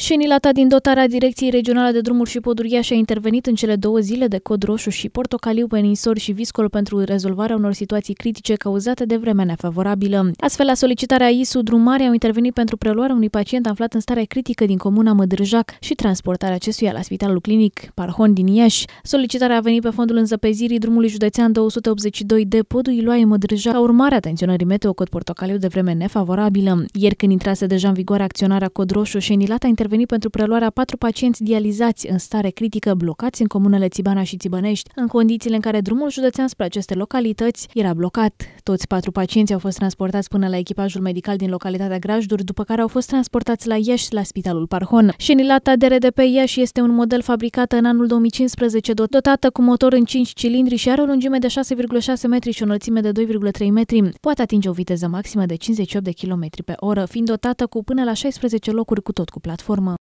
Șenilata din dotarea Direcției Regionale de Drumuri și Poduri și a intervenit în cele două zile de cod roșu și portocaliu pe Ninsor și viscol pentru rezolvarea unor situații critice cauzate de vremea nefavorabilă. Astfel, la solicitarea ISU, drumare au intervenit pentru preluarea unui pacient aflat în stare critică din comuna Mădârjac și transportarea acestuia la Spitalul Clinic Parhon din Iași. Solicitarea a venit pe fondul înzăpezirii drumului județean 282 de podul Iloaie Mădârjac ca urmare a tensionării meteo cod portocaliu de vreme nefavorabilă. Ieri, când intrase deja în vigoare acționarea cod roșu, Șenilata intervenit pentru preluarea patru pacienți dializați în stare critică blocați în comunele Țibana și Țibănești, în condițiile în care drumul județean spre aceste localități era blocat. Toți patru pacienții au fost transportați până la echipajul medical din localitatea Grajduri, după care au fost transportați la Iași, la Spitalul Parhon. Șenilata DRDP Iași este un model fabricat în anul 2015, dotată cu motor în 5 cilindri și are o lungime de 6,6 metri și o înălțime de 2,3 metri. Poate atinge o viteză maximă de 58 de km pe oră, fiind dotată cu până la 16 locuri cu tot cu platformă.